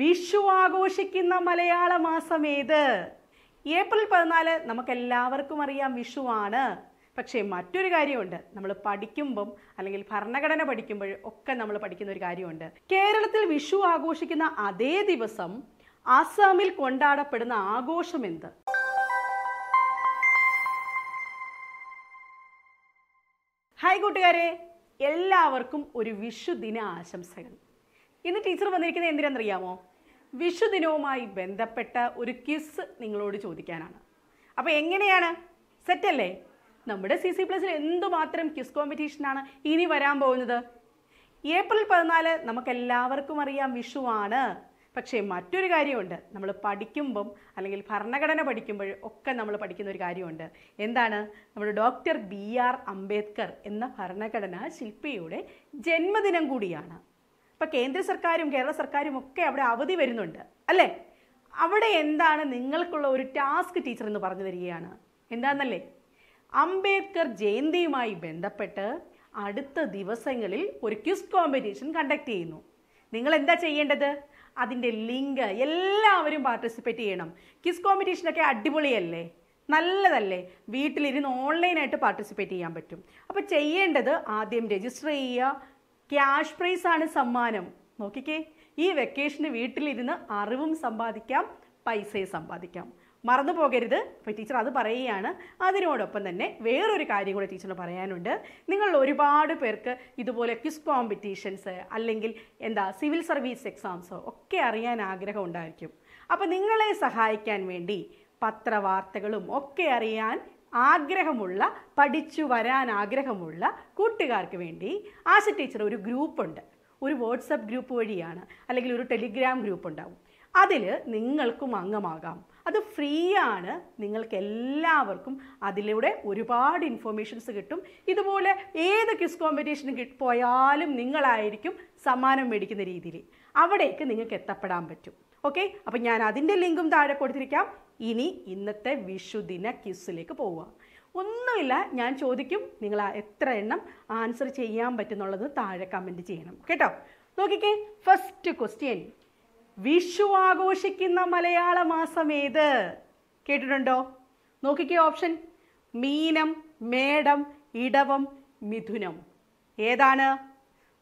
വിഷു ആഘോഷിക്കുന്ന മലയാള മാസം ഏത് ഏപ്രിൽ പതിനാല് നമുക്കെല്ലാവർക്കും അറിയാം വിഷുവാണ് പക്ഷേ മറ്റൊരു കാര്യമുണ്ട് നമ്മൾ പഠിക്കുമ്പം അല്ലെങ്കിൽ ഭരണഘടന പഠിക്കുമ്പോൾ ഒക്കെ നമ്മൾ പഠിക്കുന്ന ഒരു കാര്യമുണ്ട് കേരളത്തിൽ വിഷു ആഘോഷിക്കുന്ന അതേ ദിവസം ആസാമിൽ കൊണ്ടാടപ്പെടുന്ന ആഘോഷം എന്ത് ഹായ് കൂട്ടുകാരെ എല്ലാവർക്കും ഒരു ദിന ആശംസകൾ ഇന്ന് ടീച്ചർ വന്നിരിക്കുന്നത് എന്തിനാണെന്നറിയാമോ വിഷുദിനവുമായി ബന്ധപ്പെട്ട ഒരു കിസ് നിങ്ങളോട് ചോദിക്കാനാണ് അപ്പോൾ എങ്ങനെയാണ് സെറ്റല്ലേ നമ്മുടെ സി സി പ്ലസിൽ എന്തുമാത്രം കിസ് കോമ്പറ്റീഷനാണ് ഇനി വരാൻ പോകുന്നത് ഏപ്രിൽ പതിനാല് നമുക്കെല്ലാവർക്കും അറിയാം വിഷുവാണ് പക്ഷേ മറ്റൊരു കാര്യമുണ്ട് നമ്മൾ പഠിക്കുമ്പം അല്ലെങ്കിൽ ഭരണഘടന പഠിക്കുമ്പോൾ ഒക്കെ നമ്മൾ പഠിക്കുന്ന ഒരു കാര്യമുണ്ട് എന്താണ് നമ്മുടെ ഡോക്ടർ ബി ആർ അംബേദ്കർ എന്ന ഭരണഘടനാ ശില്പിയുടെ ജന്മദിനം കൂടിയാണ് ഇപ്പം കേന്ദ്ര സർക്കാരും കേരള സർക്കാരും ഒക്കെ അവിടെ അവധി വരുന്നുണ്ട് അല്ലേ അവിടെ എന്താണ് നിങ്ങൾക്കുള്ള ഒരു ടാസ്ക് ടീച്ചർ എന്ന് പറഞ്ഞു തരികയാണ് എന്താണെന്നല്ലേ അംബേദ്കർ ജയന്തിയുമായി ബന്ധപ്പെട്ട് അടുത്ത ദിവസങ്ങളിൽ ഒരു ക്വിസ് കോമ്പറ്റീഷൻ കണ്ടക്ട് ചെയ്യുന്നു നിങ്ങൾ എന്താ ചെയ്യേണ്ടത് അതിൻ്റെ ലിങ്ക് എല്ലാവരും പാർട്ടിസിപ്പേറ്റ് ചെയ്യണം ക്വിസ് കോമ്പറ്റീഷനൊക്കെ അടിപൊളിയല്ലേ നല്ലതല്ലേ വീട്ടിലിരുന്ന് ഓൺലൈനായിട്ട് പാർട്ടിസിപ്പേറ്റ് ചെയ്യാൻ പറ്റും അപ്പോൾ ചെയ്യേണ്ടത് ആദ്യം രജിസ്റ്റർ ചെയ്യുക ക്യാഷ് പ്രൈസ് ആണ് സമ്മാനം നോക്കിക്കേ ഈ വെക്കേഷന് വീട്ടിലിരുന്ന് അറിവും സമ്പാദിക്കാം പൈസയും സമ്പാദിക്കാം മറന്നു പോകരുത് അപ്പോൾ ടീച്ചർ അത് പറയുകയാണ് അതിനോടൊപ്പം തന്നെ വേറൊരു കാര്യം കൂടെ ടീച്ചറിന് പറയാനുണ്ട് നിങ്ങൾ ഒരുപാട് പേർക്ക് ഇതുപോലെ ക്വിസ് കോമ്പറ്റീഷൻസ് അല്ലെങ്കിൽ എന്താ സിവിൽ സർവീസ് എക്സാംസോ ഒക്കെ അറിയാൻ ആഗ്രഹം ഉണ്ടായിരിക്കും അപ്പോൾ നിങ്ങളെ സഹായിക്കാൻ വേണ്ടി പത്രവാർത്തകളും ഒക്കെ അറിയാൻ ആഗ്രഹമുള്ള പഠിച്ചു വരാൻ ആഗ്രഹമുള്ള കൂട്ടുകാർക്ക് വേണ്ടി ആശ ടീച്ചർ ഒരു ഗ്രൂപ്പുണ്ട് ഒരു വാട്സപ്പ് ഗ്രൂപ്പ് വഴിയാണ് അല്ലെങ്കിൽ ഒരു ടെലിഗ്രാം ഗ്രൂപ്പ് ഉണ്ടാവും അതിൽ നിങ്ങൾക്കും അംഗമാകാം അത് ഫ്രീ ആണ് നിങ്ങൾക്ക് എല്ലാവർക്കും അതിലൂടെ ഒരുപാട് ഇൻഫോർമേഷൻസ് കിട്ടും ഇതുപോലെ ഏത് ക്വിസ് കോമ്പറ്റീഷനും പോയാലും നിങ്ങളായിരിക്കും സമ്മാനം മേടിക്കുന്ന രീതിയിൽ അവിടേക്ക് നിങ്ങൾക്ക് എത്തപ്പെടാൻ പറ്റും ഓക്കെ അപ്പം ഞാൻ അതിൻ്റെ ലിങ്കും താഴെ കൊടുത്തിരിക്കാം ഇനി ഇന്നത്തെ വിഷുദിന ക്യൂസിലേക്ക് പോവുക ഒന്നുമില്ല ഞാൻ ചോദിക്കും നിങ്ങൾ എത്ര എണ്ണം ആൻസർ ചെയ്യാൻ പറ്റുന്നുള്ളത് താഴെ കമൻറ്റ് ചെയ്യണം കേട്ടോ നോക്കിക്കേ ഫസ്റ്റ് ക്വസ്റ്റ്യൻ വിഷു ആഘോഷിക്കുന്ന മലയാള മാസം ഏത് കേട്ടിട്ടുണ്ടോ നോക്കിക്കേ ഓപ്ഷൻ മീനം മേടം ഇടവം മിഥുനം ഏതാണ്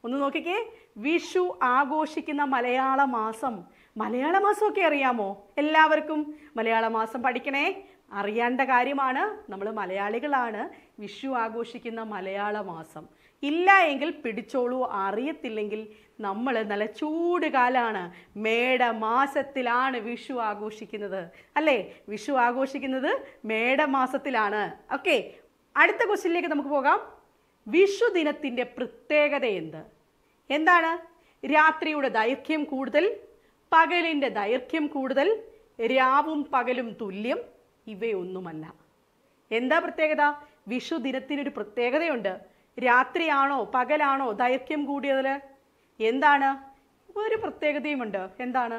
ഒന്ന് നോക്കിക്കേ വിഷു ആഘോഷിക്കുന്ന മലയാള മാസം മലയാള മാസമൊക്കെ അറിയാമോ എല്ലാവർക്കും മലയാള മാസം പഠിക്കണേ അറിയേണ്ട കാര്യമാണ് നമ്മൾ മലയാളികളാണ് വിഷു ആഘോഷിക്കുന്ന മലയാള മാസം ഇല്ല എങ്കിൽ പിടിച്ചോളൂ അറിയത്തില്ലെങ്കിൽ നമ്മൾ നല്ല ചൂട് കാലാണ് മേടമാസത്തിലാണ് വിഷു ആഘോഷിക്കുന്നത് അല്ലേ വിഷു ആഘോഷിക്കുന്നത് മേടമാസത്തിലാണ് ഓക്കെ അടുത്ത ക്വസ്റ്റ്യനിലേക്ക് നമുക്ക് പോകാം വിഷു ദിനത്തിൻ്റെ പ്രത്യേകത എന്ത് എന്താണ് രാത്രിയുടെ ദൈർഘ്യം കൂടുതൽ പകലിൻ്റെ ദൈർഘ്യം കൂടുതൽ രാവും പകലും തുല്യം ഇവയൊന്നുമല്ല എന്താ പ്രത്യേകത വിഷു ദിനത്തിനൊരു പ്രത്യേകതയുണ്ട് രാത്രിയാണോ പകലാണോ ദൈർഘ്യം കൂടിയതിൽ എന്താണ് ഒരു പ്രത്യേകതയുമുണ്ട് എന്താണ്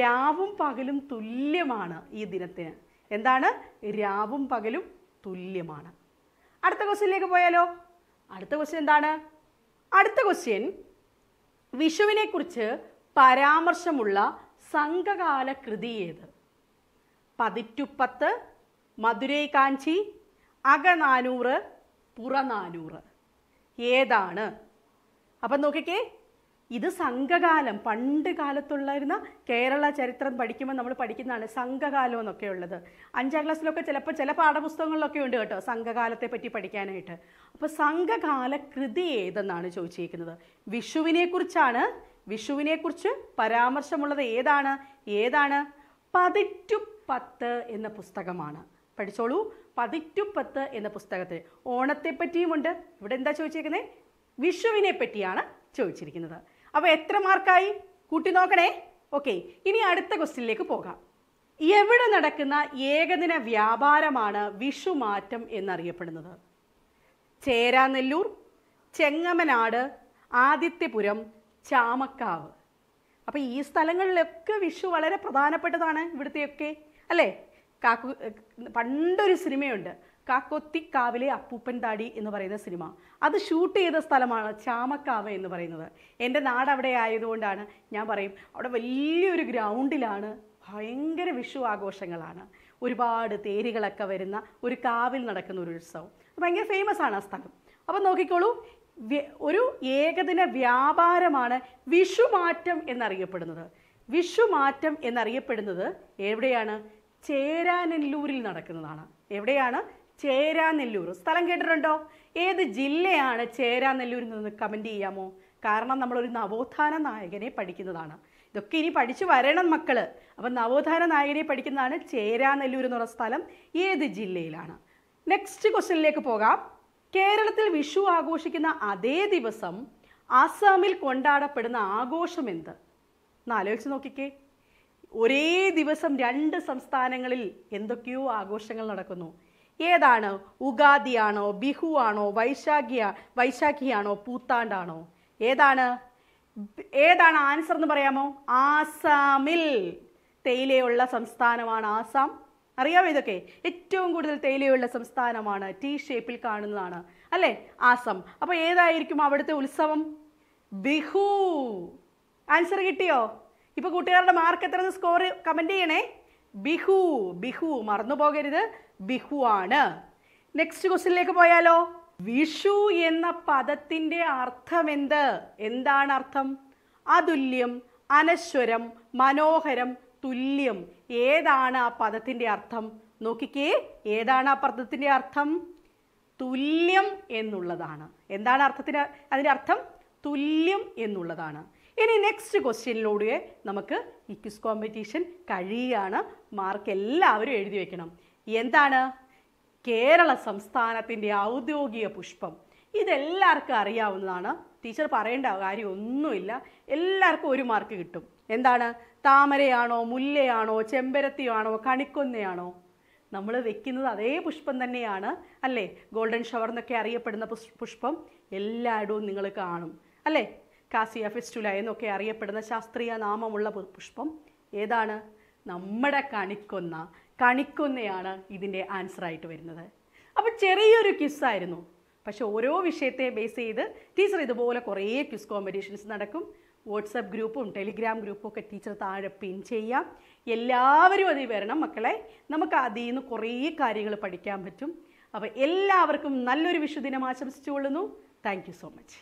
രാവും പകലും തുല്യമാണ് ഈ ദിനത്തിന് എന്താണ് രാവും പകലും തുല്യമാണ് അടുത്ത ക്വസ്റ്റ്യനിലേക്ക് പോയാലോ അടുത്ത ക്വസ്റ്റ്യൻ എന്താണ് അടുത്ത ക്വസ്റ്റ്യൻ വിഷുവിനെക്കുറിച്ച് പരാമർശമുള്ള സംഘകാല കൃതി ഏത് പതിറ്റുപ്പത്ത് മധുരൈ കാഞ്ചി അകനാനൂറ് പുറനാനൂറ് ഏതാണ് അപ്പം നോക്കിക്കേ ഇത് സംഘകാലം പണ്ട് കാലത്തുള്ളായിരുന്ന കേരള ചരിത്രം പഠിക്കുമ്പോൾ നമ്മൾ പഠിക്കുന്നതാണ് സംഘകാലം എന്നൊക്കെ ഉള്ളത് അഞ്ചാം ക്ലാസ്സിലൊക്കെ ചിലപ്പോൾ ചില പാഠപുസ്തകങ്ങളിലൊക്കെ ഉണ്ട് കേട്ടോ സംഘകാലത്തെ പറ്റി പഠിക്കാനായിട്ട് അപ്പോൾ സംഘകാല കൃതി ഏതെന്നാണ് ചോദിച്ചിരിക്കുന്നത് വിഷുവിനെക്കുറിച്ചാണ് വിഷുവിനെക്കുറിച്ച് പരാമർശമുള്ളത് ഏതാണ് ഏതാണ് പതിറ്റു പത്ത് എന്ന പുസ്തകമാണ് പഠിച്ചോളൂ പതിറ്റു പത്ത് എന്ന പുസ്തകത്തിൽ ഓണത്തെപ്പറ്റിയുമുണ്ട് ഇവിടെ എന്താ ചോദിച്ചേക്കുന്നത് വിഷുവിനെ പറ്റിയാണ് ചോദിച്ചിരിക്കുന്നത് അപ്പോൾ എത്ര മാർക്കായി കൂട്ടി നോക്കണേ ഓക്കെ ഇനി അടുത്ത ക്വസ്റ്റ്യനിലേക്ക് പോകാം എവിടെ നടക്കുന്ന ഏകദിന വ്യാപാരമാണ് വിഷുമാറ്റം എന്നറിയപ്പെടുന്നത് ചേരാനെല്ലൂർ ചെങ്ങമനാട് ആദിത്യപുരം ചാമക്കാവ് അപ്പോൾ ഈ സ്ഥലങ്ങളിലൊക്കെ വിഷു വളരെ പ്രധാനപ്പെട്ടതാണ് ഇവിടുത്തെയൊക്കെ അല്ലേ കാക്കു പണ്ടൊരു സിനിമയുണ്ട് കാക്കൊത്തിക്കാവിലെ അപ്പൂപ്പൻ താടി എന്ന് പറയുന്ന സിനിമ അത് ഷൂട്ട് ചെയ്ത സ്ഥലമാണ് ചാമക്കാവ് എന്ന് പറയുന്നത് എൻ്റെ നാട് അവിടെ ആയതുകൊണ്ടാണ് ഞാൻ പറയും അവിടെ വലിയൊരു ഗ്രൗണ്ടിലാണ് ഭയങ്കര വിഷു ആഘോഷങ്ങളാണ് ഒരുപാട് തേരുകളൊക്കെ വരുന്ന ഒരു കാവിൽ നടക്കുന്ന ഒരു ഉത്സവം ഭയങ്കര ഫേമസ് ആണ് ആ സ്ഥലം അപ്പം നോക്കിക്കോളൂ ഒരു ഏകദിന വ്യാപാരമാണ് വിഷുമാറ്റം എന്നറിയപ്പെടുന്നത് വിഷുമാറ്റം എന്നറിയപ്പെടുന്നത് എവിടെയാണ് ചേരാനെല്ലൂരിൽ നടക്കുന്നതാണ് എവിടെയാണ് ചേരാനെല്ലൂർ സ്ഥലം കേട്ടിട്ടുണ്ടോ ഏത് ജില്ലയാണ് ചേരാനെല്ലൂരിൽ നിന്ന് കമൻ്റ് ചെയ്യാമോ കാരണം നമ്മളൊരു നവോത്ഥാന നായകനെ പഠിക്കുന്നതാണ് ഇതൊക്കെ ഇനി പഠിച്ചു വരണം മക്കൾ അപ്പം നവോത്ഥാന നായകനെ പഠിക്കുന്നതാണ് ചേരാനെല്ലൂർ എന്നുള്ള സ്ഥലം ഏത് ജില്ലയിലാണ് നെക്സ്റ്റ് ക്വസ്റ്റ്യനിലേക്ക് പോകാം കേരളത്തിൽ വിഷു ആഘോഷിക്കുന്ന അതേ ദിവസം ആസാമിൽ കൊണ്ടാടപ്പെടുന്ന ആഘോഷം എന്ത് എന്നാലോചിച്ച് നോക്കിക്കേ ഒരേ ദിവസം രണ്ട് സംസ്ഥാനങ്ങളിൽ എന്തൊക്കെയോ ആഘോഷങ്ങൾ നടക്കുന്നു ഏതാണ് ഉഗാദിയാണോ ബിഹു ആണോ വൈശാഖിയ വൈശാഖിയാണോ പൂത്താണ്ടാണോ ഏതാണ് ഏതാണ് ആൻസർ എന്ന് പറയാമോ ആസാമിൽ തേയിലയുള്ള സംസ്ഥാനമാണ് ആസാം അറിയാമോ ഇതൊക്കെ ഏറ്റവും കൂടുതൽ തേയിലയുള്ള സംസ്ഥാനമാണ് ടി ഷേപ്പിൽ കാണുന്നതാണ് അല്ലേ ആസം അപ്പോൾ ഏതായിരിക്കും അവിടുത്തെ ഉത്സവം ബിഹു ആൻസർ കിട്ടിയോ ഇപ്പോൾ കൂട്ടുകാരുടെ മാർക്ക് എത്ര സ്കോർ കമന്റ് ചെയ്യണേ ബിഹു ബിഹു മറന്നു പോകരുത് ബിഹു ആണ് നെക്സ്റ്റ് ക്വസ്റ്റിനിലേക്ക് പോയാലോ വിഷു എന്ന പദത്തിൻ്റെ എന്ത് എന്താണ് അർത്ഥം അതുല്യം അനശ്വരം മനോഹരം തുല്യം ഏതാണ് ആ പദത്തിൻ്റെ അർത്ഥം നോക്കിക്കേ ഏതാണ് ആ പദത്തിൻ്റെ അർത്ഥം തുല്യം എന്നുള്ളതാണ് എന്താണ് അർത്ഥത്തിന് അതിൻ്റെ അർത്ഥം തുല്യം എന്നുള്ളതാണ് ഇനി നെക്സ്റ്റ് ക്വസ്റ്റ്യനിലൂടെ നമുക്ക് ഇക്വിസ് കോമ്പറ്റീഷൻ കഴിയുകയാണ് മാർക്ക് എല്ലാവരും എഴുതി വെക്കണം എന്താണ് കേരള സംസ്ഥാനത്തിൻ്റെ ഔദ്യോഗിക പുഷ്പം ഇതെല്ലാവർക്കും അറിയാവുന്നതാണ് ടീച്ചർ പറയേണ്ട കാര്യമൊന്നുമില്ല എല്ലാവർക്കും ഒരു മാർക്ക് കിട്ടും എന്താണ് താമരയാണോ മുല്ലയാണോ ചെമ്പരത്തിയാണോ കണിക്കൊന്നയാണോ നമ്മൾ വെക്കുന്നത് അതേ പുഷ്പം തന്നെയാണ് അല്ലേ ഗോൾഡൻ ഷവർ എന്നൊക്കെ അറിയപ്പെടുന്ന പുഷ്പം എല്ലായിടവും നിങ്ങൾ കാണും അല്ലേ കാസിയ ഫെസ്റ്റുല എന്നൊക്കെ അറിയപ്പെടുന്ന ശാസ്ത്രീയ നാമമുള്ള പുഷ്പം ഏതാണ് നമ്മുടെ കണിക്കൊന്ന കണിക്കൊന്നയാണ് ഇതിൻ്റെ ആൻസറായിട്ട് വരുന്നത് അപ്പോൾ ചെറിയൊരു കിസ്സായിരുന്നു പക്ഷേ ഓരോ വിഷയത്തെ ബേസ് ചെയ്ത് ടീച്ചർ ഇതുപോലെ കുറേ ക്വിസ് കോമ്പറ്റീഷൻസ് നടക്കും വാട്സപ്പ് ഗ്രൂപ്പും ടെലിഗ്രാം ഗ്രൂപ്പും ഒക്കെ ടീച്ചർ താഴെ പിൻ ചെയ്യാം എല്ലാവരും അതിൽ വരണം മക്കളെ നമുക്ക് അതിൽ നിന്ന് കുറേ കാര്യങ്ങൾ പഠിക്കാൻ പറ്റും അപ്പോൾ എല്ലാവർക്കും നല്ലൊരു വിഷുദിനം ആശംസിച്ചുകൊള്ളുന്നു താങ്ക് സോ മച്ച്